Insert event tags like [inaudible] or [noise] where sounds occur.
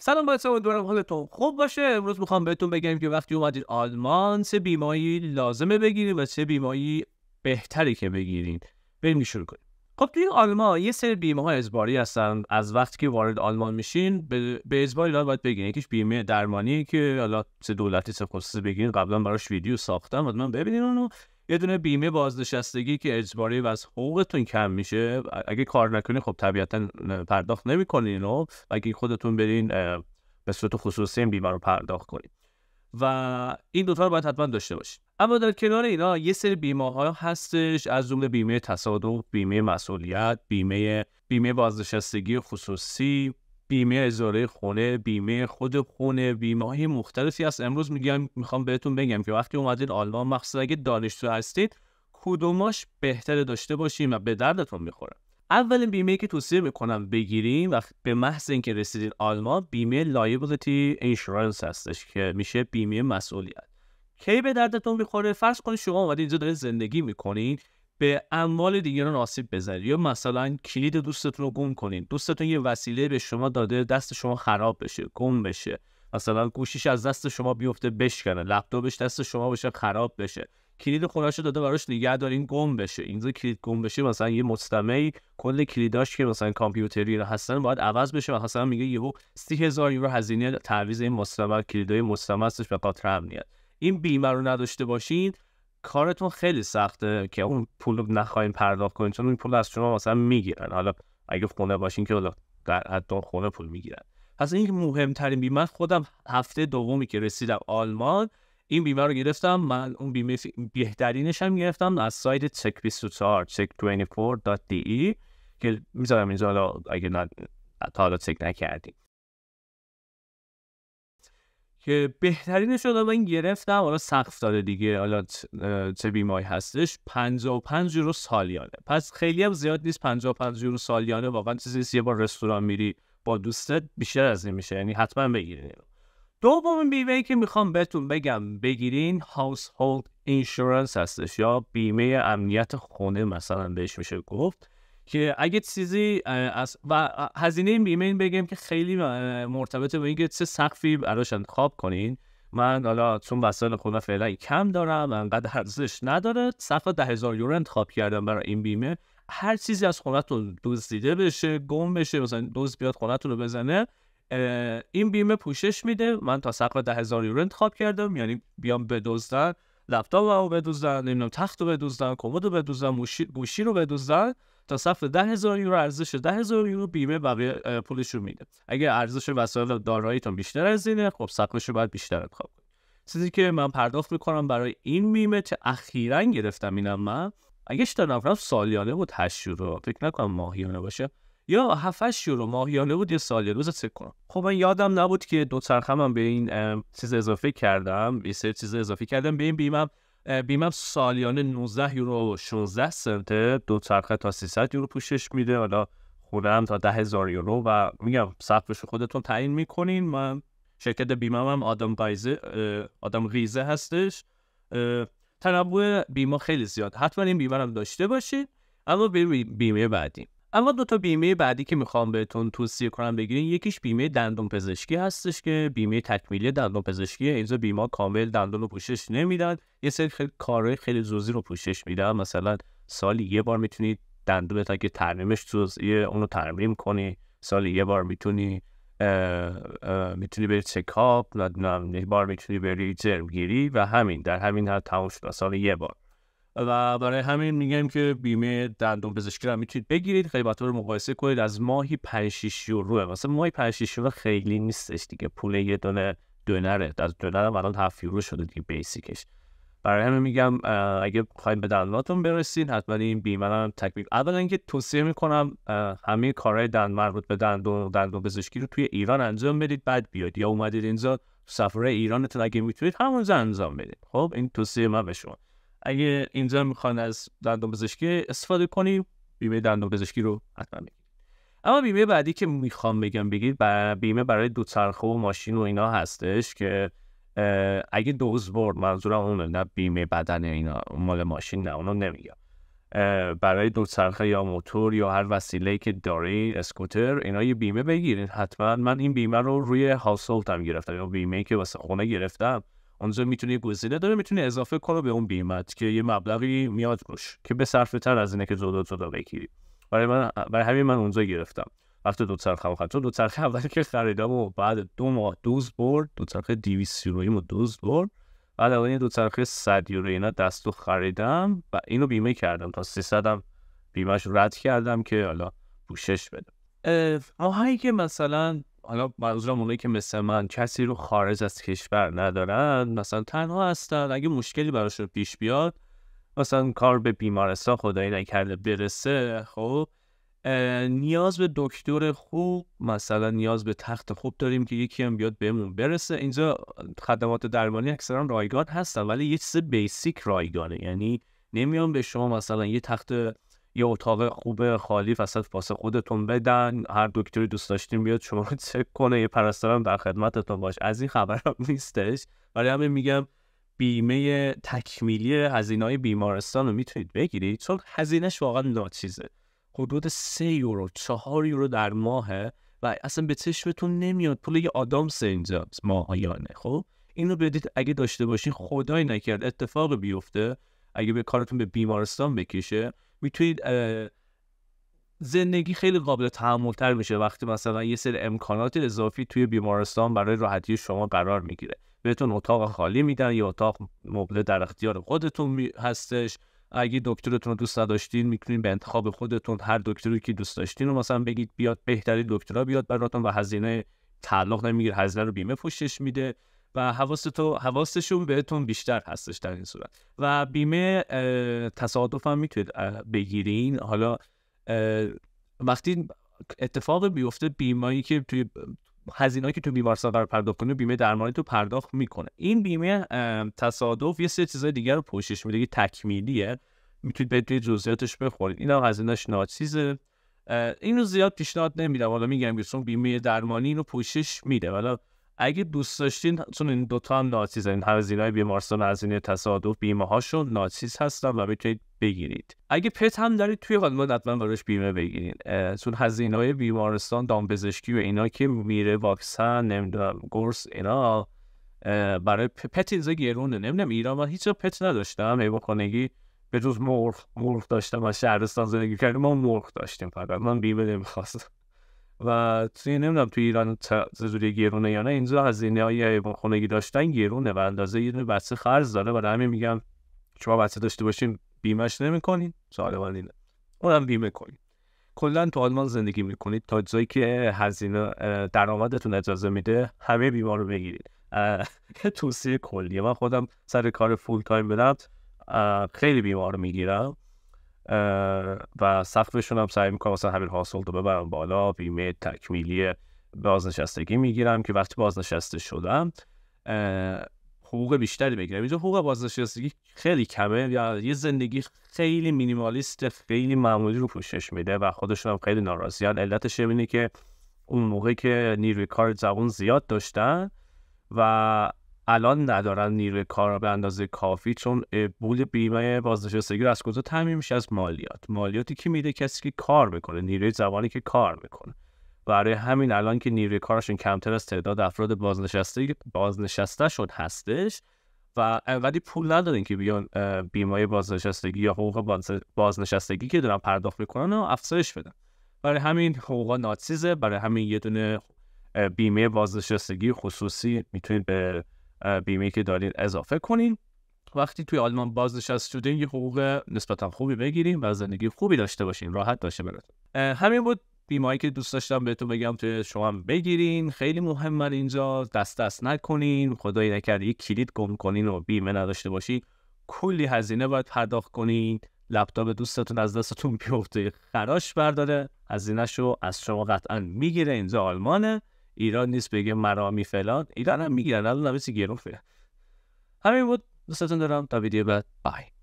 سلام باید امیدوارم حالتون خوب باشه امروز میخوام بهتون بگم که وقتی اومدید آلمان چه بیمایی لازمه بگیرید و چه بیمایی بهتری که بگیرید بریم شروع کنیم خب توی آلمان یه سری بیمه های اجباری هستن از وقتی که وارد آلمان میشین به اجباری لازم باید بگین یکیش بیمه درمانی که حالا چه دولتی چه خصوصی بگین قبلا براش ویدیو ساختم و من ببینین اونو یه دونه بیمه بازنشستگی که اجباری و از حقوقتون کم میشه اگه کار نکنی خب طبیعتا پرداخت نمیکنین اینو و اگه خودتون برین به صورت خصوصی این بیمه رو پرداخت کنین و این دوتا رو باید حتما داشته باشید اما در کنار اینا یه سری بیمه ها هستش از جمله بیمه تصادف بیمه مسئولیت بیمه بیمه بازنشستگی خصوصی بیمه اجاره خونه بیمه خود خونه بیمه های مختلفی هست امروز میگم میخوام بهتون بگم که وقتی اومدید آلمان مخصوصا اگه دانشجو هستید کدوماش بهتره داشته باشیم و به دردتون میخوره اولین بیمه که توصیه میکنم بگیریم و به محض اینکه رسیدین آلمان بیمه لایبلیتی اینشورنس هستش که میشه بیمه مسئولیت کی به دردتون میخوره فرض کنید شما اومدید اینجا زندگی میکنین به اموال دیگران آسیب بزنید یا مثلا کلید دوستتون رو گم کنید دوستتون یه وسیله به شما داده دست شما خراب بشه گم بشه مثلا گوشیش از دست شما بیفته بشکنه لپتاپش دست شما بشه خراب بشه کلید خونه‌شو داده براش نگه دارین گم بشه اینجا کلید گم بشه مثلا یه مستمعی کل کلیداش که مثلا کامپیوتری هستن باید عوض بشه و مثلا میگه یهو 30000 یورو هزینه تعویض این مستمع کلیدای مستمع هستش به خاطر امنیت این بیمه رو نداشته باشین کارتون خیلی سخته که اون پول رو نخواهیم پرداخت کنین چون اون پول از شما مثلا میگیرن حالا اگه خونه باشین که حالا در حد خونه پول میگیرن پس این مهمترین بیمه خودم هفته دومی که رسیدم آلمان این بیمه رو گرفتم من اون بیمه بهترینش هم گرفتم از سایت چک 24 check24.de که میذارم اینجا حالا اگه حالا چک نکردیم که بهترینش رو من گرفتم حالا سقف داره دیگه حالا چه بیمای هستش 55 یورو سالیانه پس خیلی هم زیاد نیست 55 یورو سالیانه واقعا چیزی یه بار رستوران میری با دوستت بیشتر از این میشه یعنی حتما بگیرین دومین بیمه ای که میخوام بهتون بگم بگیرین Household Insurance اینشورنس هستش یا بیمه امنیت خونه مثلا بهش میشه گفت که اگه چیزی از و هزینه بیمه این بگیم که خیلی مرتبطه با اینکه چه سقفی براش انتخاب کنین من حالا چون وسایل خودم فعلا کم دارم انقدر ارزش نداره سقف ده هزار یورو انتخاب کردم برای این بیمه هر چیزی از خونتون دزدیده بشه گم بشه مثلا دوز بیاد خونتون رو بزنه این بیمه پوشش میده من تا سقف ده هزار یورو انتخاب کردم یعنی بیام بدزدن لپتاپ رو بدزدن نمیدونم تخت رو بدوزن کمد رو گوشی رو بدوزن تا سقف 10000 یورو ارزش 10000 یورو بیمه بقیه پولش رو میده اگه ارزش وسایل داراییتون بیشتر از اینه خب سقفش رو باید بیشتر انتخاب کنید چیزی که من پرداخت میکنم برای این بیمه که اخیرا گرفتم اینم من اگه اشتباه سالیانه بود 8 یورو فکر نکنم ماهیانه باشه یا 7 یورو ماهیانه بود یا سالیانه روز چک کنم خب من یادم نبود که دو چرخم به این چیز اضافه کردم یه سری چیز اضافه کردم به این بیمه بیمم سالیانه 19 یورو و 16 سنت دو چرخه تا 300 یورو پوشش میده حالا خونه هم تا 10000 یورو و میگم سقفش خودتون تعیین میکنین من شرکت بیمم هم آدم آدم غیزه هستش تنوع بیمه خیلی زیاد حتما این بیمه هم داشته باشید اما بیمه بعدی اما دو تا بیمه بعدی که میخوام بهتون توصیه کنم بگیرین یکیش بیمه دندون پزشکی هستش که بیمه تکمیلی دندون پزشکی یعنی اینجا بیمه کامل دندون رو پوشش نمیدن یه سری خیلی کارهای خیلی زوزی رو پوشش میدن مثلا سالی یه بار میتونید دندون تا که ترمیمش زوزیه اون ترمیم کنی سالی یه بار میتونی میتونی بری چکاپ یه بار میتونی بری جرمگیری و همین در همین حد تموم سال یه بار و برای همین میگم که بیمه دندون پزشکی رو میتونید بگیرید قیمت رو مقایسه کنید از ماهی 5 6 یورو مثلا ماهی 5 6 یورو خیلی نیستش دیگه پول یه دونه دونره از دونر هم الان 7 یورو شده دیگه بیسیکش برای همین میگم اگه خواهید به دندوناتون برسید حتما این بیمه هم تکمیل اولا اینکه توصیه میکنم همه کارهای دندون مربوط به دندون دندون پزشکی رو توی ایران انجام بدید بعد بیاد یا اومدید اینجا سفر ایرانتون اگه میتونید همونجا انجام بدید خب این توصیه من به شما اگه اینجا میخوان از دندان پزشکی استفاده کنیم بیمه دندان پزشکی رو حتما میگیری. اما بیمه بعدی که میخوام بگم بگید بر بیمه برای دوچرخه و ماشین و اینا هستش که اگه دوز برد منظورم اونه نه بیمه بدن اینا مال ماشین نه اونو نمیگم برای دوچرخه یا موتور یا هر وسیله که داری اسکوتر اینا یه بیمه بگیرین حتما من این بیمه رو روی هاوس هم گرفتم یا بیمه که واسه خونه گرفتم اونجا یه گزینه داره میتونه اضافه کنه به اون بیمت که یه مبلغی میاد روش که به صرفه تر از اینه که جدا جدا بگیری برای من برای همین من اونجا گرفتم وقتی دو چرخه خرید چون دو چرخه اول که خریدم و بعد دو ماه دوز برد دو چرخه 200 سیرویم و دوز برد بعد اول دو چرخه 100 یورو اینا دستو خریدم و اینو بیمه کردم تا 300 هم بیمهش رد کردم که حالا پوشش بده ماهایی که مثلا حالا منظورم اونایی که مثل من کسی رو خارج از کشور ندارن مثلا تنها هستن اگه مشکلی براشون پیش بیاد مثلا کار به بیمارستان خدایی نکرده برسه خب نیاز به دکتر خوب مثلا نیاز به تخت خوب داریم که یکی هم بیاد بهمون برسه اینجا خدمات درمانی اکثرا رایگان هستن ولی یه چیز بیسیک رایگانه یعنی نمیان به شما مثلا یه تخت یه اتاق خوبه خالی وسط پاس خودتون بدن هر دکتری دوست داشتین بیاد شما رو چک کنه یه پرستارم در خدمتتون باش از این خبرم [laughs] نیستش ولی همین میگم بیمه تکمیلی هزینه های بیمارستان رو میتونید بگیرید چون هزینهش واقعا ناچیزه حدود سه یورو چهار یورو در ماهه و اصلا به چشمتون نمیاد پول یه آدامس ماه ماهیانه خب اینو بدید اگه داشته باشین خدای نکرد اتفاق بیفته اگه به کارتون به بیمارستان بکشه میتونید زندگی خیلی قابل تحمل تر میشه وقتی مثلا یه سری امکانات اضافی توی بیمارستان برای راحتی شما قرار میگیره بهتون اتاق خالی میدن یا اتاق مبله در اختیار خودتون هستش اگه دکترتون رو دوست داشتین میتونین به انتخاب خودتون هر دکتری که دوست داشتین رو مثلا بگید بیاد بهترین دکترا بیاد براتون و هزینه تعلق نمیگیره هزینه رو بیمه پوشش میده و حواستو حواستشون بهتون بیشتر هستش در این صورت و بیمه تصادف هم میتونید بگیرین حالا وقتی اتفاق بیفته بیمایی که توی هزینه‌ای که تو بیمارستان قرار پرداخت کنه بیمه درمانی تو پرداخت میکنه این بیمه تصادف یه سری چیزای دیگر رو پوشش میده که تکمیلیه میتونید به جزئیاتش بخورید اینا هزینه‌اش ناچیزه اینو زیاد پیشنهاد نمیدم حالا میگم که بیمه درمانی اینو پوشش میده حالا اگه دوست داشتین چون این دوتا هم ناچیز این هزینه های بیمارستان هزینه تصادف بیمه هاشون ناچیز هستن و میتونید بگیرید اگه پت هم دارید توی قدمه حتما برش بیمه بگیرید چون هزینه های بیمارستان دامپزشکی و اینا که میره واکسن نمیدونم گرس اینا برای پت اینزا گرونه نمیدونم ایران من هیچ پت نداشتم حیوان خانگی به جز مرغ داشتم از شهرستان زندگی کردیم ما مرغ داشتیم فقط من بیمه نمیخواستم و توی نمیدونم توی ایران چجوری گیرونه یا نه اینجا هزینه های خونگی داشتن گیرونه و اندازه یه بسته خرج داره برای همین میگم شما بچه داشته باشین بیمش نمیکنین سوال اینه اونم بیمه کنین کلا تو آلمان زندگی میکنید تا جایی که هزینه درآمدتون اجازه میده همه بیمار رو بگیرید [laughs] توصیه کلیه من خودم سر کار فول تایم برم خیلی بیمار میگیرم و سقفشون هم سعی میکنم مثلا همین حاصل رو ببرم بالا بیمه تکمیلی بازنشستگی میگیرم که وقتی بازنشسته شدم حقوق بیشتری بگیرم اینجا حقوق بازنشستگی خیلی کمه یا یه زندگی خیلی مینیمالیست خیلی معمولی رو پوشش میده و خودشون هم خیلی ناراضیان علتش اینه که اون موقع که نیروی کار زبون زیاد داشتن و الان ندارن نیروی کار را به اندازه کافی چون بول بیمه بازنشستگی از کجا تعمین میشه از مالیات مالیاتی که میده کسی که کار میکنه نیروی زبانی که کار میکنه برای همین الان که نیروی کارشون کمتر از تعداد افراد بازنشسته بازنشسته شد هستش و ولی پول ندارن که بیان بیمه بازنشستگی یا حقوق بازنشستگی که دارن پرداخت میکنن و افزایش بدن برای همین حقوق ناتسیزه برای همین یه دونه بیمه بازنشستگی خصوصی میتونید به بیمه که دارین اضافه کنین وقتی توی آلمان بازنشسته شدین یه حقوق نسبتا خوبی بگیریم و زندگی خوبی داشته باشین راحت داشته براتون همین بود بیمه که دوست داشتم بهتون بگم توی شما هم بگیرین خیلی مهمه اینجا دست دست نکنین خدایی نکرد یک کلید گم کنین و بیمه نداشته باشین کلی هزینه باید پرداخت کنین لپتاپ دوستتون از دستتون بیفته خراش برداره هزینهش رو از شما قطعا میگیره اینجا آلمانه ایران نیست بگه مرامی فلان ایران هم میگیرن الان همه گیرون فیلن همین بود دوستتون دارم تا ویدیو بعد بای